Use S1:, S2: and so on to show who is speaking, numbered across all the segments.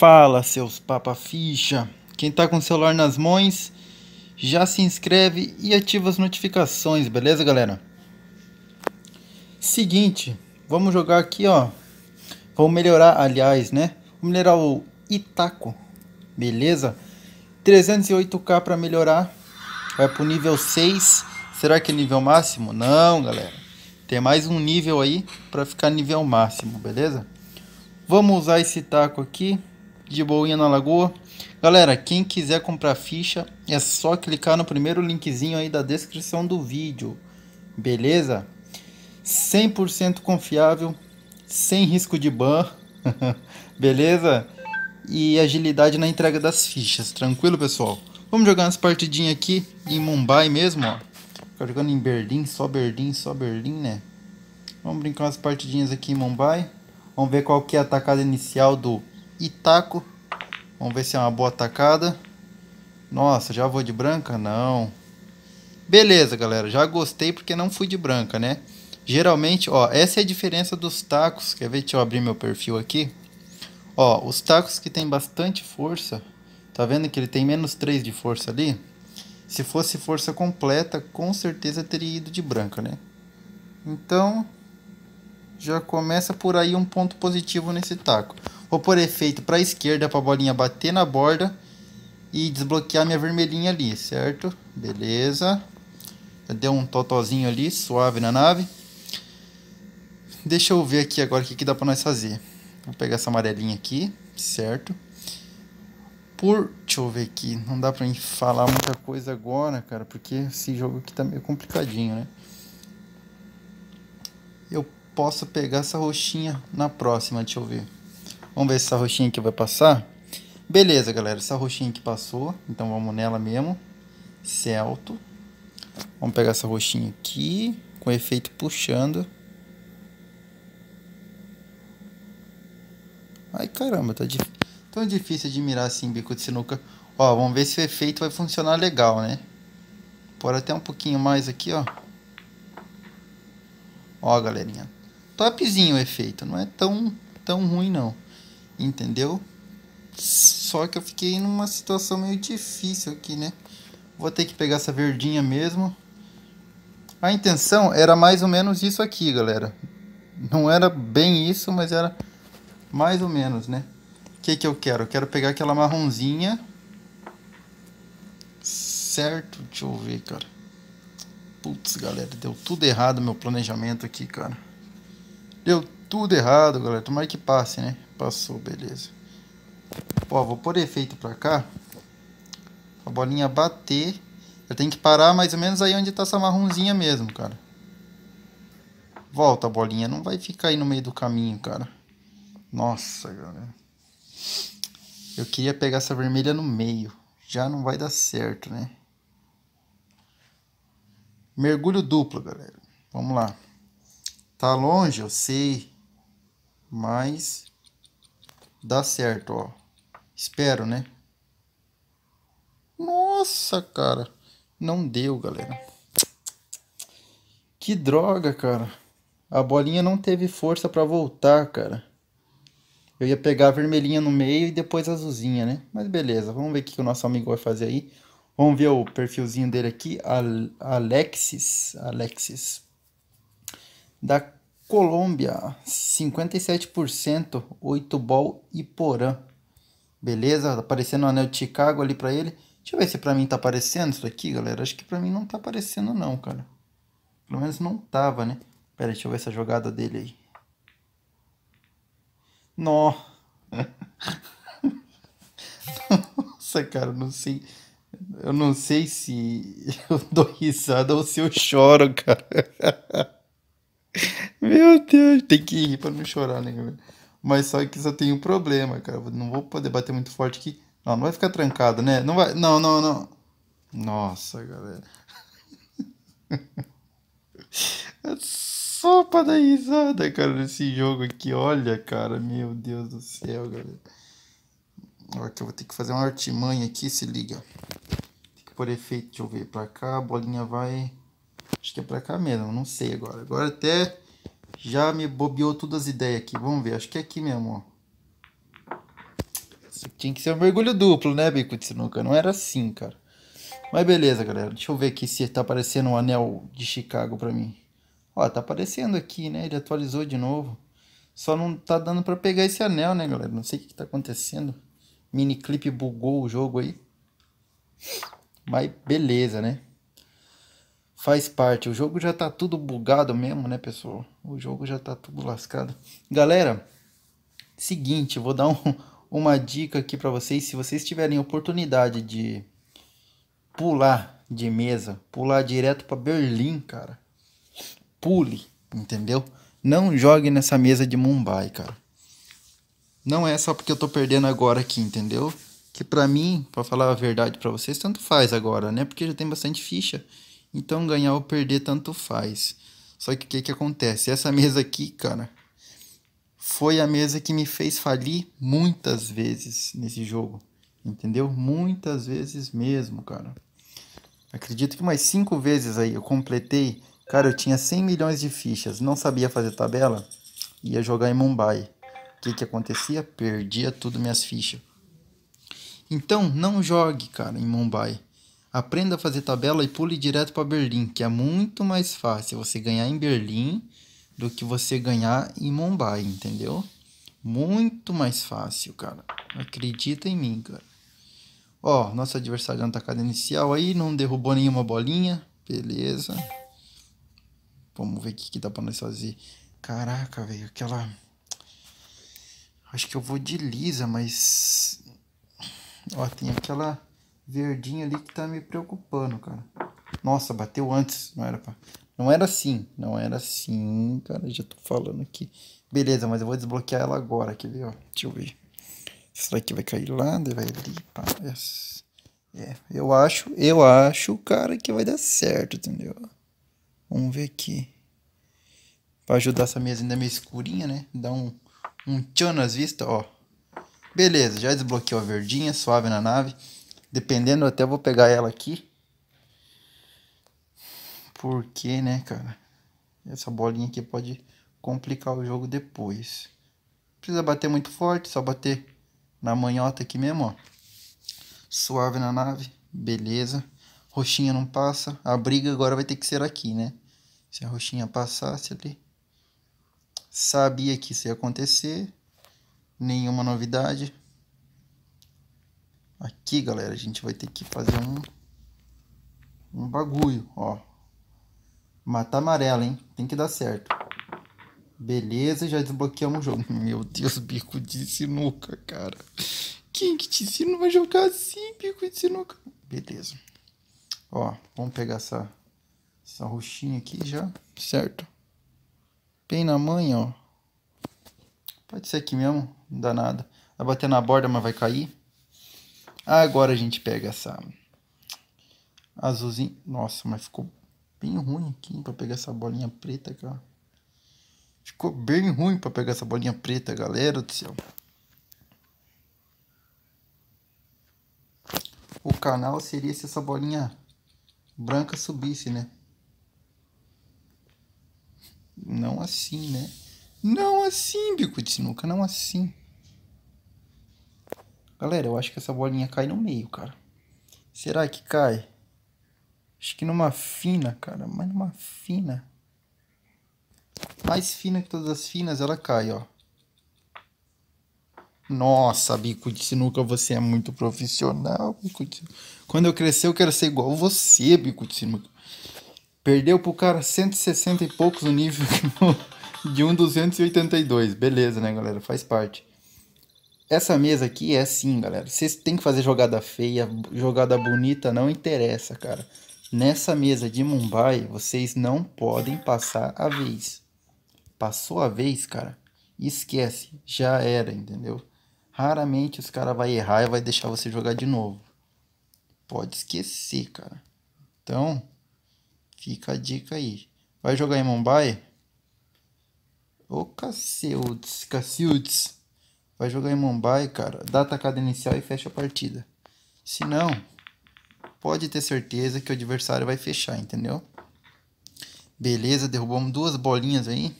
S1: fala, seus papa ficha. Quem tá com o celular nas mãos, já se inscreve e ativa as notificações, beleza, galera? Seguinte, vamos jogar aqui, ó. Vamos melhorar, aliás, né? Vamos melhorar o Itaco, beleza? 308k para melhorar. Vai pro nível 6. Será que é nível máximo? Não, galera. Tem mais um nível aí para ficar nível máximo, beleza? Vamos usar esse taco aqui de boinha na lagoa. Galera, quem quiser comprar ficha, é só clicar no primeiro linkzinho aí da descrição do vídeo. Beleza? 100% confiável, sem risco de ban. Beleza? E agilidade na entrega das fichas, tranquilo, pessoal? Vamos jogar umas partidinhas aqui em Mumbai mesmo, ó. Ficar jogando em Berlim, só Berlim, só Berlim, né? Vamos brincar umas partidinhas aqui em Mumbai. Vamos ver qual que é a atacada inicial do e taco. Vamos ver se é uma boa tacada. Nossa, já vou de branca? Não. Beleza, galera. Já gostei porque não fui de branca, né? Geralmente, ó, essa é a diferença dos tacos. Quer ver? Deixa eu abrir meu perfil aqui. Ó, os tacos que tem bastante força. Tá vendo que ele tem menos 3 de força ali? Se fosse força completa, com certeza teria ido de branca, né? Então, já começa por aí um ponto positivo nesse taco. Vou por efeito para a esquerda para a bolinha bater na borda e desbloquear minha vermelhinha ali, certo? Beleza. deu um totozinho ali, suave na nave. Deixa eu ver aqui agora o que, que dá para nós fazer. Vou pegar essa amarelinha aqui, certo? Por... Deixa eu ver aqui. Não dá pra falar muita coisa agora, cara, porque esse jogo aqui tá meio complicadinho, né? Eu posso pegar essa roxinha na próxima, deixa eu ver. Vamos ver se essa roxinha aqui vai passar. Beleza, galera. Essa roxinha aqui passou. Então, vamos nela mesmo. Celto. Vamos pegar essa roxinha aqui. Com efeito puxando. Ai, caramba. Tá dif... tão difícil de mirar assim, bico de sinuca. Ó, vamos ver se o efeito vai funcionar legal, né? Pôr até um pouquinho mais aqui, ó. Ó, galerinha. Topzinho o efeito. Não é tão, tão ruim, não. Entendeu? Só que eu fiquei numa situação meio difícil aqui, né? Vou ter que pegar essa verdinha mesmo. A intenção era mais ou menos isso aqui, galera. Não era bem isso, mas era mais ou menos, né? O que que eu quero? Eu quero pegar aquela marronzinha. Certo? Deixa eu ver, cara. Putz, galera, deu tudo errado meu planejamento aqui, cara. Deu tudo errado, galera. Tomara que passe, né? Passou, beleza. Ó, vou pôr efeito pra cá. A bolinha bater. Eu tenho que parar mais ou menos aí onde tá essa marronzinha mesmo, cara. Volta a bolinha. Não vai ficar aí no meio do caminho, cara. Nossa, galera. Eu queria pegar essa vermelha no meio. Já não vai dar certo, né? Mergulho duplo, galera. Vamos lá. Tá longe, eu sei. Mas dá certo, ó. Espero, né? Nossa, cara. Não deu, galera. Que droga, cara. A bolinha não teve força para voltar, cara. Eu ia pegar a vermelhinha no meio e depois a azulzinha, né? Mas beleza, vamos ver o que o nosso amigo vai fazer aí. Vamos ver o perfilzinho dele aqui, Alexis, Alexis, da Colômbia, 57%, 8 ball e porã. Beleza? Tá aparecendo o anel de Chicago ali para ele. Deixa eu ver se para mim tá aparecendo isso aqui, galera. Acho que para mim não tá aparecendo não, cara. Pelo menos não tava, né? Pera, deixa eu ver essa jogada dele aí. Nó. Nossa, cara, eu não sei. Eu não sei se eu dou risada ou se eu choro, cara. Meu Deus, tem que rir pra não chorar, né, galera? Mas só que só tem um problema, cara. Não vou poder bater muito forte aqui. Não, não vai ficar trancado, né? Não vai. Não, não, não. Nossa, galera. É só pra dar risada, cara, nesse jogo aqui. Olha, cara, meu Deus do céu, galera. Agora que eu vou ter que fazer uma artimanha aqui, se liga. Tem que pôr efeito, deixa eu ver, pra cá, a bolinha vai... Acho que é pra cá mesmo, não sei agora. Agora até já me bobeou todas as ideias aqui. Vamos ver, acho que é aqui mesmo, ó. Isso tinha que ser um mergulho duplo, né, bico de sinuca? Não era assim, cara. Mas beleza, galera. Deixa eu ver aqui se tá aparecendo um anel de Chicago pra mim. Ó, tá aparecendo aqui, né? Ele atualizou de novo. Só não tá dando pra pegar esse anel, né, galera? Não sei o que, que tá acontecendo. clipe bugou o jogo aí. Mas beleza, né? faz parte. O jogo já tá tudo bugado mesmo, né, pessoal? O jogo já tá tudo lascado. Galera, seguinte, vou dar um, uma dica aqui para vocês. Se vocês tiverem oportunidade de pular de mesa, pular direto para Berlim, cara, pule, entendeu? Não jogue nessa mesa de Mumbai, cara. Não é só porque eu tô perdendo agora aqui, entendeu? Que para mim, para falar a verdade para vocês, tanto faz agora, né? Porque já tem bastante ficha. Então ganhar ou perder tanto faz. Só que o que, que acontece? Essa mesa aqui, cara, foi a mesa que me fez falir muitas vezes nesse jogo. Entendeu? Muitas vezes mesmo, cara. Acredito que mais 5 vezes aí eu completei. Cara, eu tinha 100 milhões de fichas, não sabia fazer tabela, ia jogar em Mumbai. O que, que acontecia? Perdia tudo minhas fichas. Então, não jogue, cara, em Mumbai. Aprenda a fazer tabela e pule direto para Berlim, que é muito mais fácil você ganhar em Berlim do que você ganhar em Mumbai, entendeu? Muito mais fácil, cara. Acredita em mim, cara. Ó, nosso adversário na tacada inicial aí, não derrubou nenhuma bolinha. Beleza. Vamos ver o que, que dá pra nós fazer. Caraca, velho, aquela... Acho que eu vou de Lisa, mas... Ó, tem aquela verdinho ali que tá me preocupando, cara. Nossa, bateu antes, não era pra... Não era assim, não era assim, cara, já tô falando aqui. Beleza, mas eu vou desbloquear ela agora, quer ver, ó. Deixa eu ver. Isso que vai cair lá, deve vai ali, pá. Yes. É, eu acho, eu acho, cara, que vai dar certo, entendeu? Vamos ver aqui. Pra ajudar essa mesa ainda meio escurinha, né? Dar um, um tchan nas vistas, ó. Beleza, já desbloqueou a verdinha, suave na nave. Dependendo, até vou pegar ela aqui. Porque, né, cara? Essa bolinha aqui pode complicar o jogo depois. Precisa bater muito forte, só bater na manhota aqui mesmo, ó. Suave na nave, beleza. Roxinha não passa. A briga agora vai ter que ser aqui, né? Se a roxinha passasse ali. Sabia que isso ia acontecer. Nenhuma novidade. Aqui, galera, a gente vai ter que fazer um, um bagulho, ó. Matar amarela, hein? Tem que dar certo. Beleza, já desbloqueamos o jogo. Meu Deus, bico de sinuca, cara. Quem que te ensina vai jogar assim, bico de sinuca? Beleza. Ó, vamos pegar essa, essa roxinha aqui já, certo? Bem na mãe, ó. Pode ser aqui mesmo, não dá nada. Vai bater na borda, mas vai cair. Agora a gente pega essa azulzinha. Nossa, mas ficou bem ruim aqui para pegar essa bolinha preta, cara. Ficou bem ruim para pegar essa bolinha preta, galera do céu. O canal seria se essa bolinha branca subisse, né? Não assim, né? Não assim, bico de sinuca, não assim. Galera, eu acho que essa bolinha cai no meio, cara. Será que cai? Acho que numa fina, cara. Mas numa fina. Mais fina que todas as finas, ela cai, ó. Nossa, bico de sinuca, você é muito profissional, bico de sinuca. Quando eu crescer, eu quero ser igual você, bico de sinuca. Perdeu pro cara 160 e poucos o nível de um 282. Beleza, né, galera? Faz parte. Essa mesa aqui é assim, galera. Vocês têm que fazer jogada feia, jogada bonita, não interessa, cara. Nessa mesa de Mumbai, vocês não podem passar a vez. Passou a vez, cara, esquece. Já era, entendeu? Raramente os caras vão errar e vai deixar você jogar de novo. Pode esquecer, cara. Então, fica a dica aí. Vai jogar em Mumbai? Ô, oh, cacildes, cacildes. Vai jogar em Mumbai, cara. Dá a tacada inicial e fecha a partida. Se não, pode ter certeza que o adversário vai fechar, entendeu? Beleza, derrubamos duas bolinhas aí.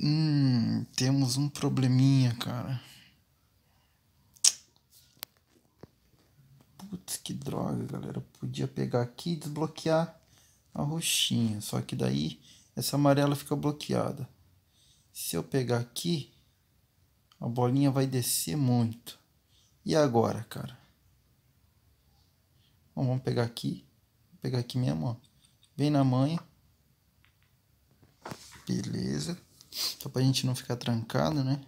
S1: Hum, temos um probleminha, cara. Putz, que droga, galera. Eu podia pegar aqui e desbloquear a roxinha. Só que daí essa amarela fica bloqueada. Se eu pegar aqui, a bolinha vai descer muito. E agora, cara? Bom, vamos pegar aqui. Vou pegar aqui mesmo, ó. Bem na manha. Beleza. Só pra gente não ficar trancado, né?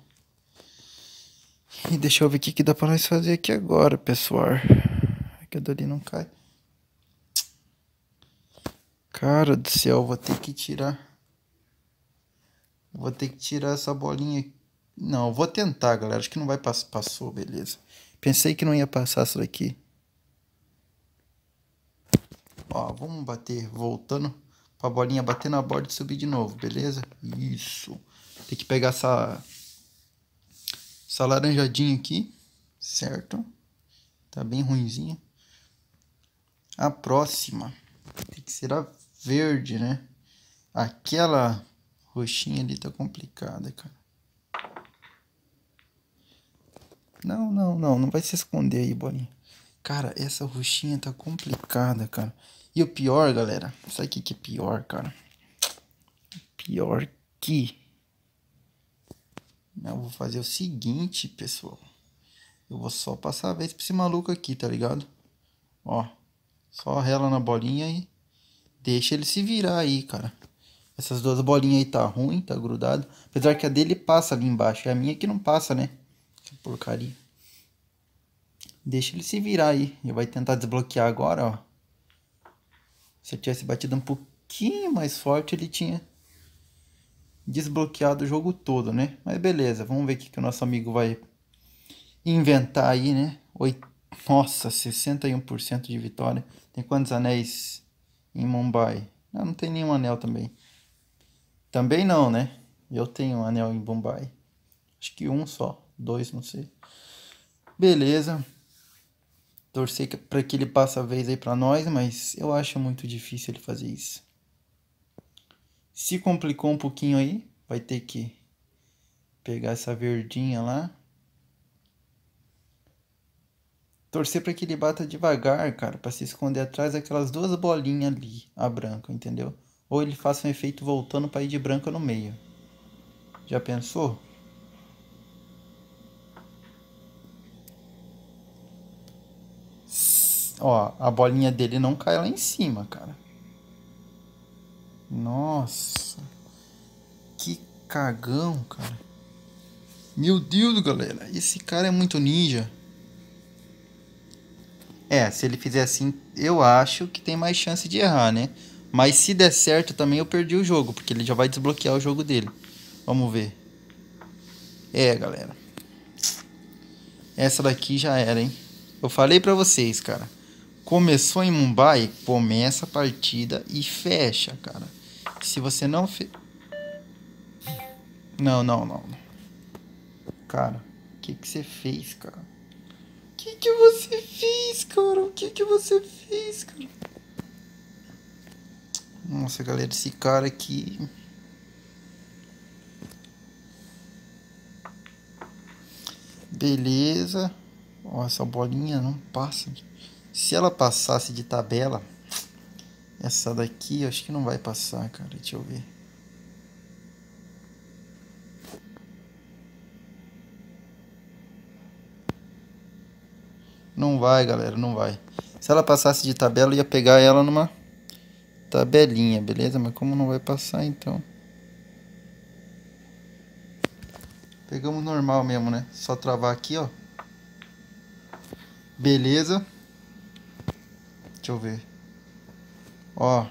S1: E deixa eu ver o que, que dá pra nós fazer aqui agora, pessoal. que a dali não cai. Cara do céu, vou ter que tirar. Vou ter que tirar essa bolinha aqui. Não, vou tentar, galera. Acho que não vai passar. Passou, beleza. Pensei que não ia passar isso daqui. Ó, vamos bater voltando pra bolinha bater na borda e subir de novo, beleza? Isso. Tem que pegar essa... Essa laranjadinha aqui, certo? Tá bem ruinzinha. A próxima tem que ser a verde, né? Aquela roxinha ali tá complicada, cara. Não, não, não. Não vai se esconder aí, bolinha. Cara, essa roxinha tá complicada, cara. E o pior, galera. Sabe o que, que é pior, cara? Pior que... Né, eu vou fazer o seguinte, pessoal. Eu vou só passar a vez pra esse maluco aqui, tá ligado? Ó. Só rela na bolinha e... Deixa ele se virar aí, cara. Essas duas bolinhas aí tá ruim, tá grudado. Apesar que a dele passa ali embaixo. É a minha que não passa, né? Que porcaria. Deixa ele se virar aí. Ele vai tentar desbloquear agora, ó. Se eu tivesse batido um pouquinho mais forte, ele tinha desbloqueado o jogo todo, né? Mas beleza, vamos ver o que, que o nosso amigo vai inventar aí, né? Oi. Nossa, 61% de vitória. Tem quantos anéis em Mumbai? Não, ah, não tem nenhum anel também. Também não, né? Eu tenho um anel em Mumbai. Acho que um só dois, não sei. Beleza. Torcer para que ele passe a vez aí para nós, mas eu acho muito difícil ele fazer isso. Se complicou um pouquinho aí, vai ter que pegar essa verdinha lá. Torcer para que ele bata devagar, cara, para se esconder atrás daquelas duas bolinhas ali, a branca, entendeu? Ou ele faça um efeito voltando para ir de branca no meio. Já pensou? Ó, a bolinha dele não cai lá em cima, cara. Nossa. Que cagão, cara. Meu Deus, galera. Esse cara é muito ninja. É, se ele fizer assim, eu acho que tem mais chance de errar, né? Mas se der certo também eu perdi o jogo, porque ele já vai desbloquear o jogo dele. Vamos ver. É, galera. Essa daqui já era, hein? Eu falei pra vocês, cara começou em Mumbai, começa a partida e fecha, cara. Se você não fe... Não, não, não. Cara, o que que você fez, cara? O que que você fez, cara? O que que você fez, cara? Nossa, galera, esse cara aqui... Beleza. Ó, essa bolinha não passa. Se ela passasse de tabela, essa daqui eu acho que não vai passar, cara. Deixa eu ver. Não vai, galera, não vai. Se ela passasse de tabela, eu ia pegar ela numa tabelinha, beleza? Mas como não vai passar, então... Pegamos normal mesmo, né? Só travar aqui, ó. Beleza. Deixa eu ver. Ó.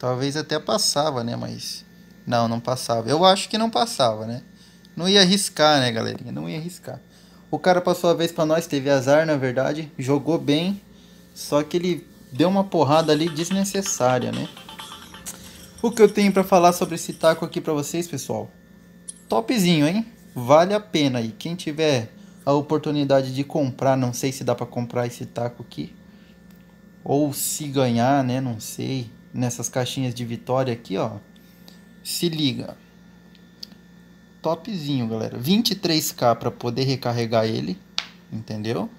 S1: Talvez até passava, né? Mas. Não, não passava. Eu acho que não passava, né? Não ia arriscar, né, galerinha? Não ia arriscar. O cara passou a vez para nós, teve azar, na verdade. Jogou bem. Só que ele deu uma porrada ali desnecessária, né? O que eu tenho para falar sobre esse taco aqui para vocês, pessoal? Topzinho, hein? Vale a pena aí. Quem tiver a oportunidade de comprar. Não sei se dá para comprar esse taco aqui. Ou se ganhar, né? Não sei. Nessas caixinhas de vitória aqui, ó. Se liga. Topzinho, galera. 23k para poder recarregar ele. Entendeu?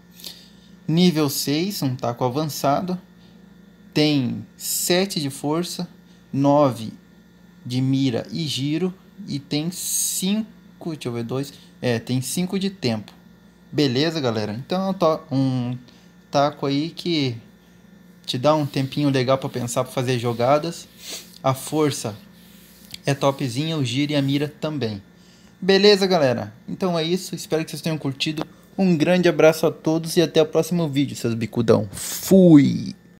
S1: Nível 6, um taco avançado. Tem 7 de força, 9 de mira e giro. E tem 5, deixa eu ver, 2, é, tem 5 de tempo. Beleza, galera? Então, tá um taco aí que te dá um tempinho legal para pensar, para fazer jogadas. A força é topzinha, o giro e a mira também. Beleza, galera? Então é isso. Espero que vocês tenham curtido. Um grande abraço a todos e até o próximo vídeo, seus bicudão. Fui!